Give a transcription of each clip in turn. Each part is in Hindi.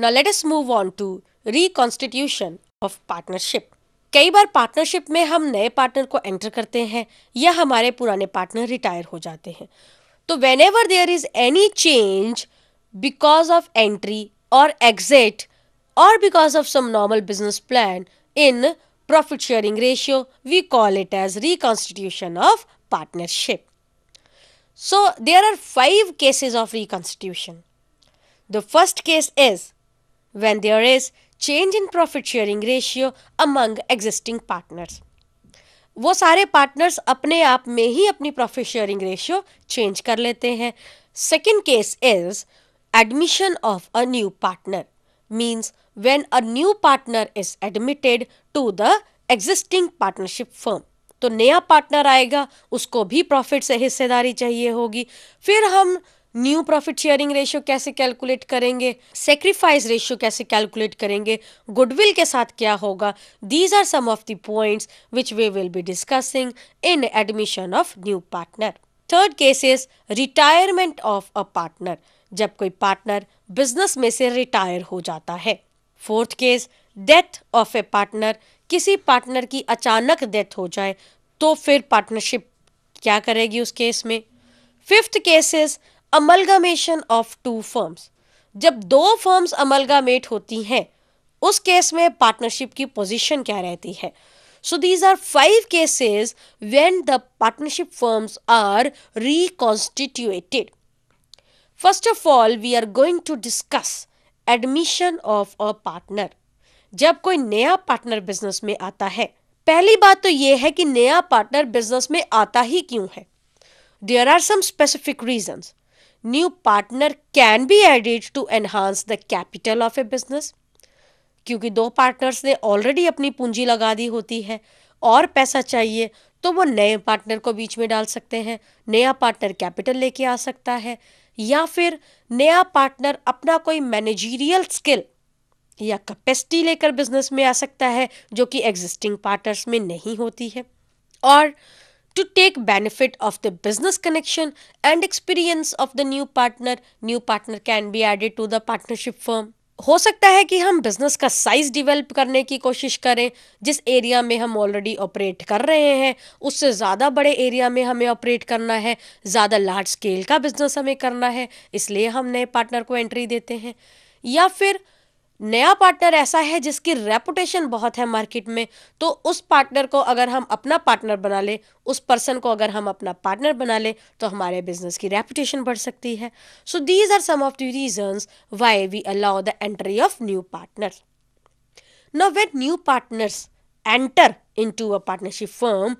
Now let us move on to reconstitution of partnership कई बार पार्टनरशिप में हम नए पार्टनर को एंटर करते हैं या हमारे पुराने पार्टनर रिटायर हो जाते हैं तो whenever there is any change because of entry और एग्जिट और because of some normal business plan in profit sharing ratio we call it as reconstitution of partnership so there are five cases of reconstitution the first case is when there is change in profit sharing ratio among existing partners वो सारे पार्टनर्स अपने आप में ही अपनी प्रॉफिट शेयरिंग रेशियो चेंज कर लेते हैं second case is admission of a new partner means when a new partner is admitted to the existing partnership firm तो नया पार्टनर आएगा उसको भी प्रॉफिट से हिस्सेदारी चाहिए होगी फिर हम न्यू प्रॉफिट शेयरिंग रेशियो कैसे कैलकुलेट करेंगे सेक्रीफाइस रेशियो कैसे कैलकुलेट करेंगे गुडविल के साथ क्या होगा these are some of the points which we will be discussing in admission of new partner third case is retirement of a partner जब कोई पार्टनर बिजनेस में से रिटायर हो जाता है fourth case death of a partner किसी पार्टनर की अचानक डेथ हो जाए तो फिर पार्टनरशिप क्या करेगी उस केस में fifth case is amalgamation of two firms जब दो फर्म्स अमलगामेट होती हैं उस केस में पार्टनरशिप की पोजीशन क्या रहती है so these are five cases when the partnership firms are reconstituted first of all we are going to discuss admission of a partner जब कोई नया पार्टनर बिजनेस में आता है पहली बात तो यह है कि नया पार्टनर बिजनेस में आता ही क्यों है there are some specific reasons new partner can be added to enhance the capital of a business क्योंकि दो पार्टनर्स ने ऑलरेडी अपनी पूंजी लगा दी होती है और पैसा चाहिए तो वो नए पार्टनर को बीच में डाल सकते हैं नया पार्टनर कैपिटल लेके आ सकता है या फिर नया पार्टनर अपना कोई मैनेजीरियल स्किल या कैपेसिटी लेकर बिजनेस में आ सकता है जो कि एग्जिस्टिंग पार्टनर्स में नहीं होती है और to take benefit of the business connection and experience of the new partner new partner can be added to the partnership firm हो सकता है कि हम बिजनेस का साइज डेवलप करने की कोशिश करें जिस एरिया में हम ऑलरेडी ऑपरेट कर रहे हैं उससे ज़्यादा बड़े एरिया में हमें ऑपरेट करना है ज़्यादा लार्ज स्केल का बिजनेस हमें करना है इसलिए हम नए पार्टनर को एंट्री देते हैं या फिर नया पार्टनर ऐसा है जिसकी रेपुटेशन बहुत है मार्केट में तो उस पार्टनर को अगर हम अपना पार्टनर बना लें उस पर्सन को अगर हम अपना पार्टनर बना लें तो हमारे बिजनेस की रेपुटेशन बढ़ सकती है so these are some of the reasons why we allow the entry of new partner now when new partners enter into a partnership firm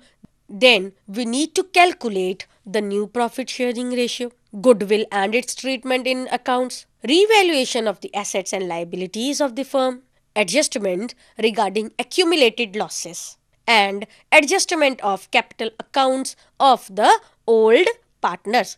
then we need to calculate the new profit sharing ratio goodwill and its treatment in accounts, revaluation of the assets and liabilities of the firm, adjustment regarding accumulated losses, and adjustment of capital accounts of the old partners.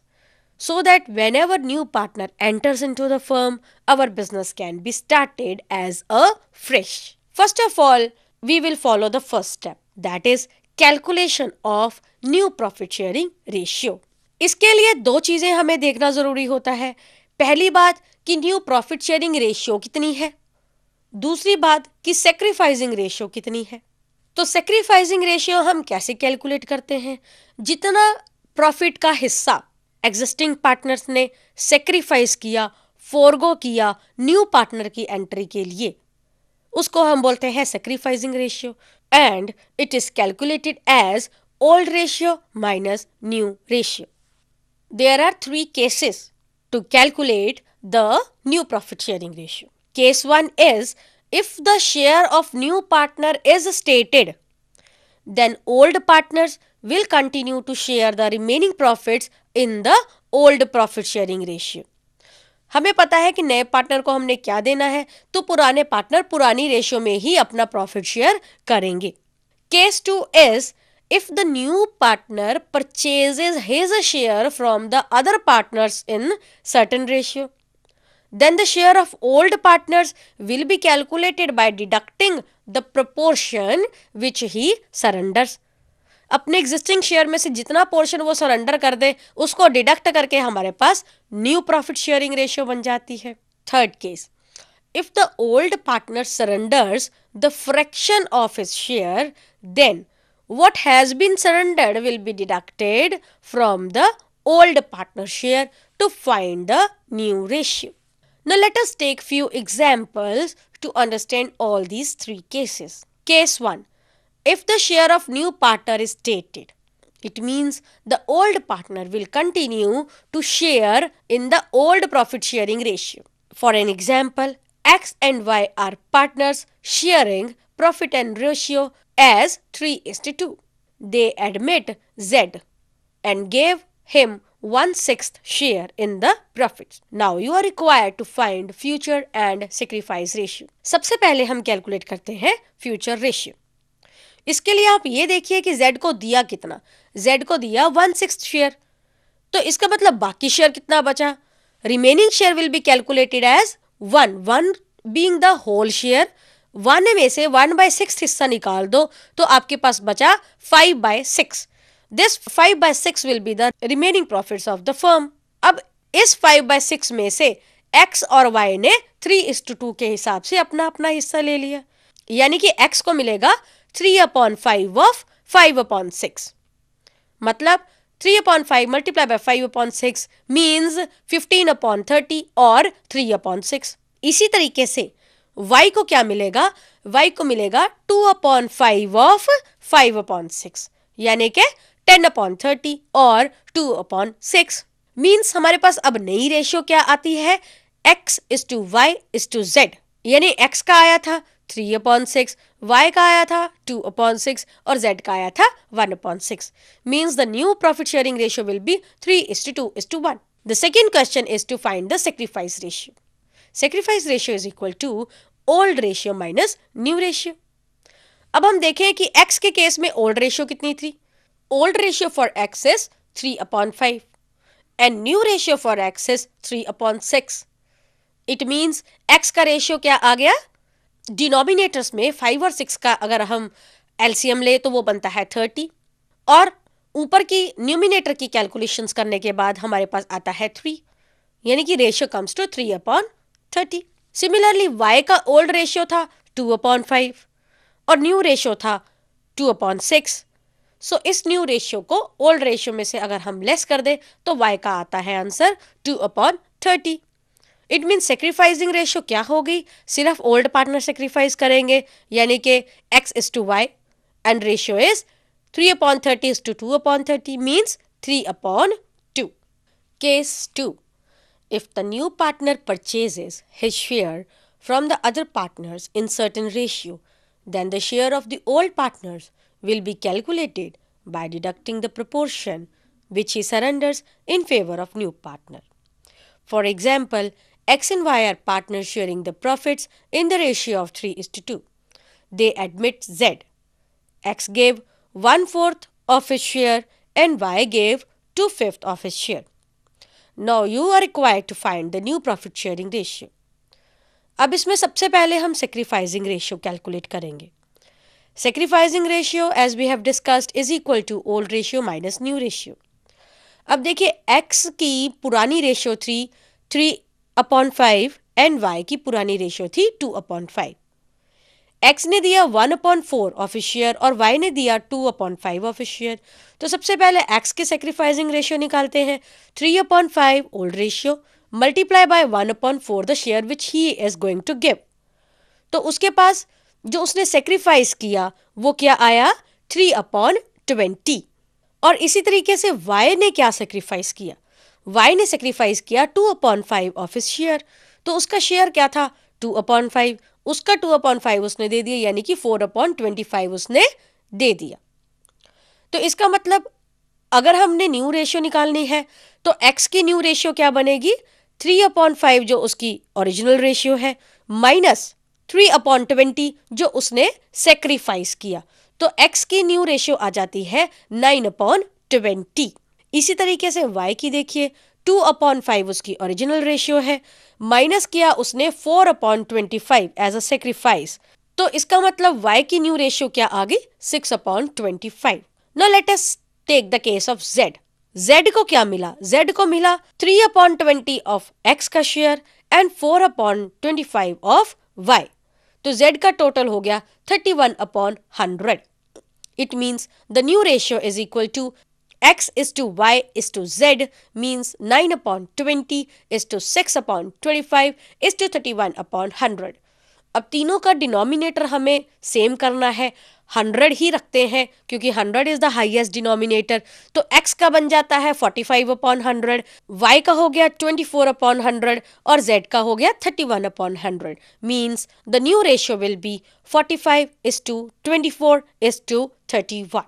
So that whenever new partner enters into the firm, our business can be started as a fresh. First of all, we will follow the first step that is calculation of new profit sharing ratio. इसके लिए दो चीज़ें हमें देखना ज़रूरी होता है पहली बात कि न्यू प्रॉफिट शेयरिंग रेशियो कितनी है दूसरी बात कि सेक्रीफाइजिंग रेशियो कितनी है तो सेक्रीफाइजिंग रेशियो हम कैसे कैलकुलेट करते हैं जितना प्रॉफिट का हिस्सा एग्जिस्टिंग पार्टनर्स ने सेक्रीफाइस किया फोरगो किया न्यू पार्टनर की एंट्री के लिए उसको हम बोलते हैं sacrificing ratio and it is calculated as old ratio minus new ratio there are three cases to calculate the new profit sharing ratio. Case 1 is if the share of new partner is stated, then old partners will continue to share the remaining profits in the old profit sharing ratio. हमें पता है कि नए पार्टनर को हमने क्या देना है तो पुराने पार्टनर पुरानी रेशियो में ही अपना प्रॉफिट शेयर करेंगे case two is if the new partner purchases his share from the other partners in certain ratio then the share of old partners will be calculated by deducting the proportion which he surrenders अपने एग्जिस्टिंग शेयर में से जितना पोर्शन वो सरेंडर कर दे उसको डिडक्ट करके हमारे पास न्यू प्रॉफिट शेयरिंग रेशियो बन जाती है third case if the old partner surrenders the fraction of his share then what has been surrendered will be deducted from the old partner share to find the new ratio. Now let us take few examples to understand all these three cases. Case 1. If the share of new partner is stated, it means the old partner will continue to share in the old profit sharing ratio. For an example, X and Y are partners sharing profit and ratio as 3 is to 2. They admit Z and gave him one sixth share in the profits. Now you are required to find future and sacrifice ratio. सबसे पहले हम calculate करते हैं future ratio. इसके लिए आप ये देखिए कि Z को दिया कितना Z को दिया वन सिक्स शेयर तो इसका मतलब बाकी शेयर कितना बचा remaining share will be calculated as one one being the whole share one में से वन बाय सिक्स हिस्सा निकाल दो तो आपके पास बचा five by six this five by six will be the remaining profit of the firm अब इस फाइव बाय सिक्स में से एक्स और वाई ने थ्री इस टू टू के हिसाब से अपना अपना हिस्सा ले लिया यानी कि एक्स को मिलेगा three upon five of five upon six मतलब three upon five multiply by five upon six means fifteen upon thirty और थ्री अपॉन सिक्स इसी तरीके से y को क्या मिलेगा y को मिलेगा two upon five of five upon six यानी के टेन अपॉन थर्टी और टू अपॉन सिक्स मीन्स हमारे पास अब नई रेशियो क्या आती है x is to Y is to Z यानी x का आया था थ्री अपॉन सिक्स वाई का आया था टू अपॉन सिक्स और जेड का आया था one upon six means the new profit sharing ratio will be three is to two is to one the second question is to find the sacrifice ratio sacrifice ratio is equal to old ratio minus new ratio अब हम देखें कि एक्स के केस में ओल्ड रेशियो कितनी थी old ratio for X is three upon five and new ratio for X is three upon six it means X का रेशियो क्या आ गया डिनोमिनेटर्स में फाइव और सिक्स का अगर हम एलसीएम ले तो वो बनता है थर्टी और ऊपर की न्यूमिनेटर की कैलकुलेशंस करने के बाद हमारे पास आता है थ्री यानी कि ratio comes to three upon thirty similarly y का ओल्ड रेशियो था टू अपॉन फाइव और न्यू रेशियो था टू अपॉन सिक्स सो इस न्यू रेशियो को ओल्ड रेशियो में से अगर हम लेस कर दें तो y का आता है answer two upon thirty it mean sacrificing ratio क्या होगी सिर्फ ओल्ड पार्टनर सेक्रीफाइस करेंगे यानी कि x is to Y and ratio is three upon thirty is to two upon thirty means three upon two case two if the new partner purchases his share from the other partners in certain ratio, then the share of the old partners will be calculated by deducting the proportion which he surrenders in favor of new partner. For example, X and Y are partners sharing the profits in the ratio of 3 is to 2. They admit Z. X gave one fourth of his share and Y gave two fifth of his share. Now you are required to find the new profit sharing ratio अब इसमें सबसे पहले हम सेक्रीफाइजिंग रेशियो कैलकुलेट करेंगे sacrificing ratio as we have discussed is equal to old ratio minus new ratio अब देखिए एक्स की पुरानी ratio three three upon five and Y की पुरानी रेशियो थी टू अपॉन फाइव एक्स ने दिया वन अपॉइंट फोर ऑफिशियर और वाई ने दिया टू अपॉइंट फाइव ऑफिशियर तो सबसे पहले एक्स के सेक्रीफाइसिंग रेशियो निकालते हैं three upon five old ratio multiply by one upon four the share which he is going to give तो उसके पास जो उसने सेक्रीफाइस किया वो क्या आया थ्री अपॉन ट्वेंटी और इसी तरीके से वाई ने क्या सेक्रीफाइस किया वाई ने सेक्रीफाइस किया two upon five of his share तो उसका शेयर क्या था टू अपॉन फाइव उसका टू अपॉइंट फाइव उसने दे दिया यानी कि फोर अपॉइंट ट्वेंटी फाइव उसने दे दिया तो इसका मतलब अगर हमने न्यू रेशियो निकालनी है तो एक्स की न्यू रेशियो क्या बनेगी थ्री अपॉइंट फाइव जो उसकी ओरिजिनल रेशियो है माइनस थ्री अपॉइंट ट्वेंटी जो उसने सेक्रीफाइस किया तो एक्स की न्यू रेशियो आ जाती है नाइन अपॉइंट ट्वेंटी इसी तरीके से वाई की देखिए टू अपॉन फाइव उसकी ओरिजिनल रेशियो है माइनस किया उसने four upon twenty five as a sacrifice तो इसका मतलब वाई की न्यू रेशियो क्या आ गई six upon twenty five no let take the case of Z z को क्या मिला z को मिला three upon twenty of x का share and four upon twenty five of y तो z का टोटल हो गया thirty one upon hundred it means the new ratio is equal to x is to y is to z means 9 upon 20 is to 6 upon 25 is to 31 upon 100. अब तीनों का डिनोमिनेटर हमें सेम करना है 100 ही रखते हैं क्योंकि 100 इज द हाईएस्ट डिनोमिनेटर तो x का बन जाता है 45 अपॉन 100 y का हो गया 24 अपॉन 100 और z का हो गया 31 upon 100 means the new ratio will be 45 is to 24 is to 31